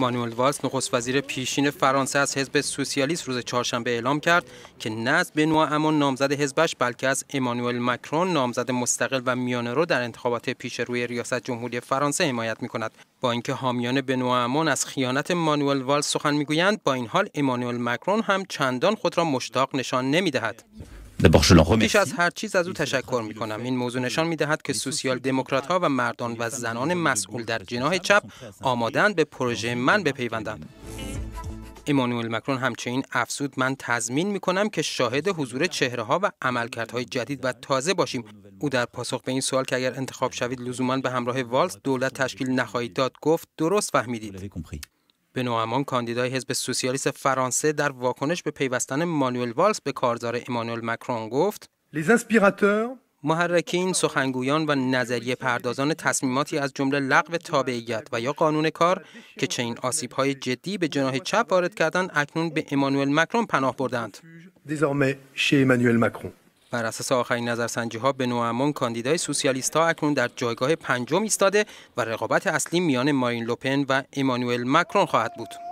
مانوئل والز نخست وزیر پیشین فرانسه از حزب سوسیالیست روز چهارشنبه اعلام کرد که نه از بنوا امون نامزد حزبش بلکه از امانوئل مکرون نامزد مستقل و میانه رو در انتخابات پیش روی ریاست جمهوری فرانسه حمایت می کند با اینکه حامیان بنوا امون از خیانت مانوئل والز سخن میگویند با این حال امانوئل مکرون هم چندان خود را مشتاق نشان نمیدهد بیش خب، از هر چیز از او تشکر می کنم این موضوع نشان می دهد که سوسیال دموکرات ها و مردان و زنان مسئول در جناح چپ آمادند به پروژه من بپیوندند ایمانوئل مکرون همچنین افسود من تضمین می کنم که شاهد حضور چهره ها و عملکردهای جدید و تازه باشیم او در پاسخ به این سوال که اگر انتخاب شوید لزوما به همراه والز دولت تشکیل نخواهید داد گفت درست فهمیدید به نوامان کاندیدای حزب سوسیالیست فرانسه در واکنش به پیوستن مانوئل والز به کارزار امانوئل مکرون گفت محرکین، سخنگویان و نظریه پردازان تصمیماتی از جمله لغو تابعیت و یا قانون کار که چنین آسیب‌های جدی به جناح چپ وارد کردند اکنون به امانوئل مکرون پناه بردند. بر اساس آخرین نظرسنجی ها به نوامون کاندیدای سوسیالیست ها اکنون در جایگاه پنجم ایستاده و رقابت اصلی میان مارین لوپن و ایمانوئل مکرون خواهد بود.